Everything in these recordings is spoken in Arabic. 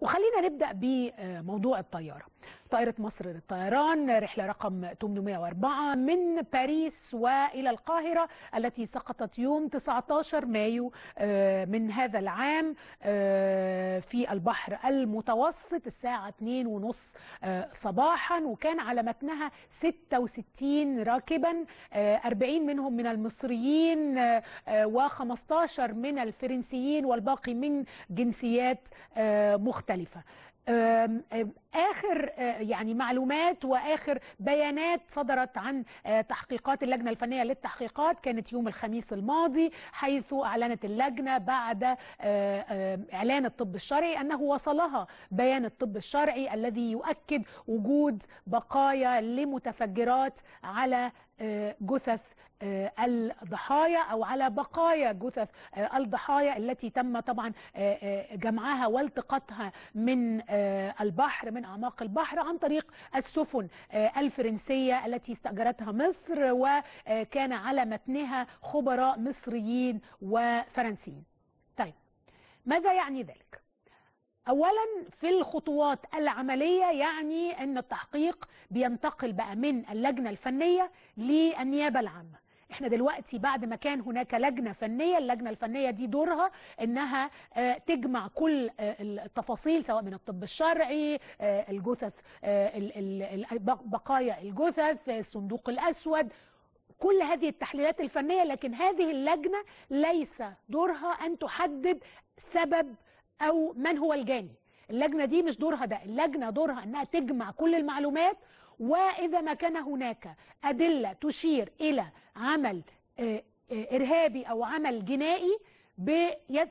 وخلينا نبدأ بموضوع الطيارة طائرة مصر للطيران رحلة رقم 804 من باريس وإلى القاهرة التي سقطت يوم 19 مايو آه، من هذا العام آه، في البحر المتوسط الساعة 2:30 آه، صباحا وكان على متنها 66 راكبا 40 منهم من المصريين و15 من الفرنسيين والباقي من جنسيات مختلفة اخر آه، يعني معلومات واخر بيانات صدرت عن آه، تحقيقات اللجنه الفنيه للتحقيقات كانت يوم الخميس الماضي حيث اعلنت اللجنه بعد آه، اعلان الطب الشرعي انه وصلها بيان الطب الشرعي الذي يؤكد وجود بقايا لمتفجرات على جثث الضحايا او على بقايا جثث الضحايا التي تم طبعا جمعها والتقاطها من البحر من أعماق البحر عن طريق السفن آه، الفرنسية التي استأجرتها مصر وكان آه، على متنها خبراء مصريين وفرنسيين طيب ماذا يعني ذلك؟ اولا في الخطوات العمليه يعني ان التحقيق بينتقل بقى من اللجنه الفنيه للنيابه العامه احنا دلوقتي بعد ما كان هناك لجنه فنيه اللجنه الفنيه دي دورها انها آه، تجمع كل آه، التفاصيل سواء من الطب الشرعي آه، الجثث بقايا الجثث الصندوق الاسود كل هذه التحليلات الفنيه لكن هذه اللجنه ليس دورها ان تحدد سبب او من هو الجاني اللجنه دي مش دورها ده اللجنه دورها انها تجمع كل المعلومات وإذا ما كان هناك أدلة تشير إلى عمل آه، آه، إرهابي أو عمل جنائي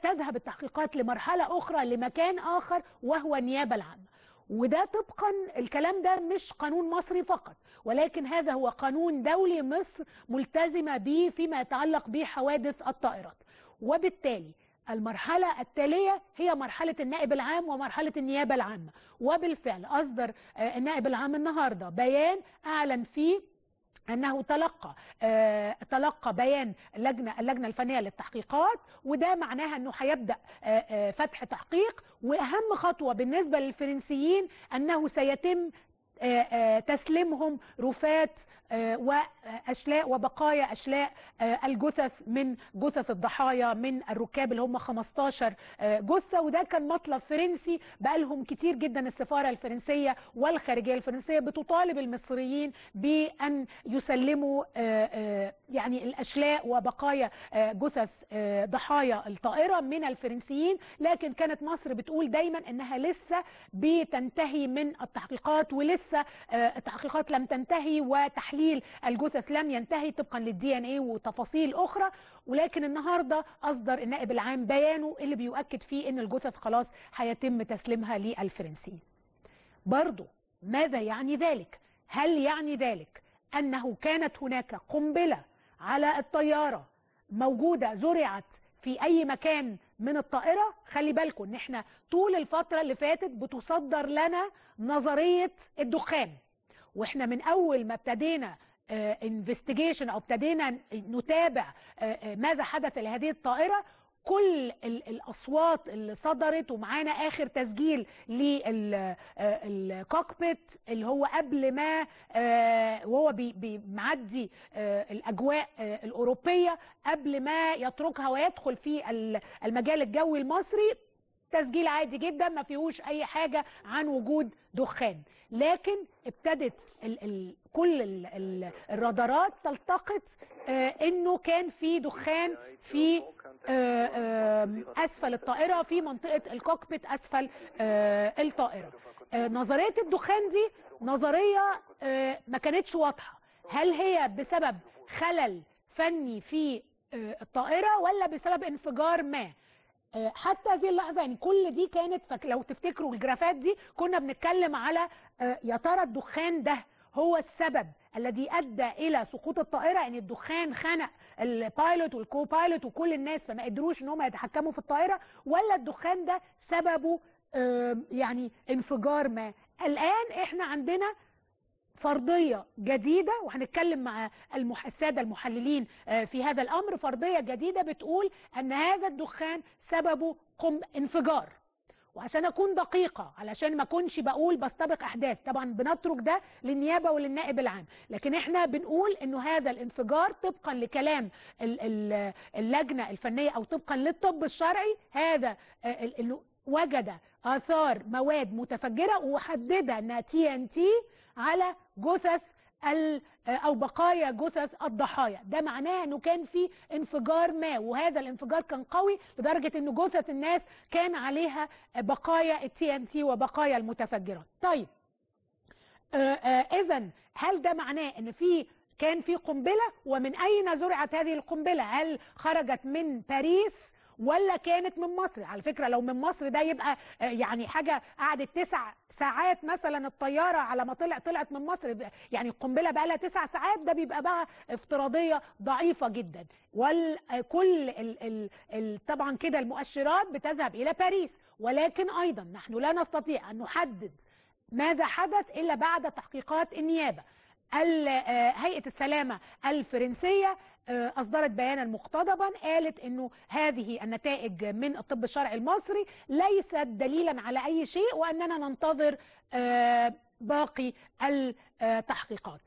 تذهب التحقيقات لمرحلة أخرى لمكان آخر وهو النيابة العامة وده طبقا الكلام ده مش قانون مصري فقط ولكن هذا هو قانون دولي مصر ملتزمة به فيما يتعلق بحوادث الطائرات وبالتالي المرحلة التالية هي مرحلة النائب العام ومرحلة النيابة العامة وبالفعل أصدر آه، النائب العام النهاردة بيان أعلن فيه انه تلقى آه تلقى بيان اللجنه اللجنه الفنيه للتحقيقات وده معناها انه هيبدا آه آه فتح تحقيق واهم خطوه بالنسبه للفرنسيين انه سيتم آه، آه، تسليمهم رفات آه، واشلاء وبقايا اشلاء الجثث من جثث الضحايا من الركاب اللي هم 15 جثه وده كان مطلب فرنسي بقالهم كتير جدا السفاره الفرنسيه والخارجيه الفرنسيه بتطالب المصريين بان يسلموا يعني الاشلاء وبقايا جثث ضحايا الطائره من الفرنسيين لكن كانت مصر بتقول دايما انها لسه بتنتهي من التحقيقات ولسه لسه التحقيقات آه، لم تنتهي وتحليل الجثث لم ينتهي طبقا للدي ان ايه وتفاصيل اخرى ولكن النهارده اصدر النائب العام بيانه اللي بيؤكد فيه ان الجثث خلاص هيتم تسليمها للفرنسيين برضه ماذا يعني ذلك هل يعني ذلك انه كانت هناك قنبله على الطياره موجوده زرعت في اي مكان من الطائرة خلي بالكم ان احنا طول الفترة اللي فاتت بتصدر لنا نظرية الدخان واحنا من اول ما ابتدينا انفستيجيشن آه، او ابتدينا نتابع آه، آه، ماذا حدث لهذه الطائرة كل الاصوات اللي صدرت ومعانا اخر تسجيل للكوكبيت آه، اللي هو قبل ما آه، وهو بيعدي آه، الاجواء الاوروبيه قبل ما يتركها ويدخل في المجال الجوي المصري تسجيل عادي جدا ما فيهوش اي حاجه عن وجود دخان لكن ابتدت الـ الـ كل الـ الـ الرادارات تلتقط آه انه كان في دخان في آه آه اسفل الطائره في منطقه الكوكبيت اسفل آه الطائره آه نظريه الدخان دي نظريه آه ما كانتش واضحه هل هي بسبب خلل فني في آه، الطائره ولا بسبب انفجار ما حتى هذه اللحظه يعني كل دي كانت فك... لو تفتكروا الجرافات دي كنا بنتكلم على آه، يا ترى الدخان ده هو السبب الذي ادى الى سقوط الطائره ان يعني الدخان خنق البايلوت والكو بايلوت وكل الناس فما قدروش ان هم يتحكموا في الطائره ولا الدخان ده سببه يعني انفجار ما الان احنا عندنا فرضية جديدة وهنتكلم مع السادة المحللين آه، في هذا الأمر فرضية جديدة بتقول أن هذا الدخان سببه قم انفجار وعشان أكون دقيقة علشان ما أكونش بقول بستبق أحداث طبعا بنترك ده للنيابة وللنائب العام لكن إحنا بنقول أنه هذا الانفجار طبقا لكلام اللجنة الفنية أو طبقا للطب الشرعي هذا آه، وجد آثار مواد متفجرة وحددها أنها تي أن تي على جثث او بقايا جثث الضحايا ده معناه انه كان في انفجار ما وهذا الانفجار كان قوي لدرجه ان جثث الناس كان عليها بقايا التي ان تي وبقايا المتفجرات طيب آه، آه، اذا هل ده معناه ان في كان في قنبله ومن اين زرعت هذه القنبله هل خرجت من باريس ولا كانت من مصر على فكرة لو من مصر ده يبقى آه، يعني حاجة قعدت تسع ساعات مثلا الطيارة على ما طلع طلعت من مصر يعني القنبلة بقى لها تسع ساعات ده بيبقى بقى افتراضية ضعيفة جدا وكل آه، ال ال ال طبعا كده المؤشرات بتذهب إلى باريس ولكن أيضا نحن لا نستطيع أن نحدد ماذا حدث إلا بعد تحقيقات النيابة آه، هيئة السلامة الفرنسية آه، أصدرت بيانا مقتضبا قالت أنه هذه النتائج من الطب الشرعي المصري ليست دليلا على أي شيء وأننا ننتظر آه، باقي التحقيقات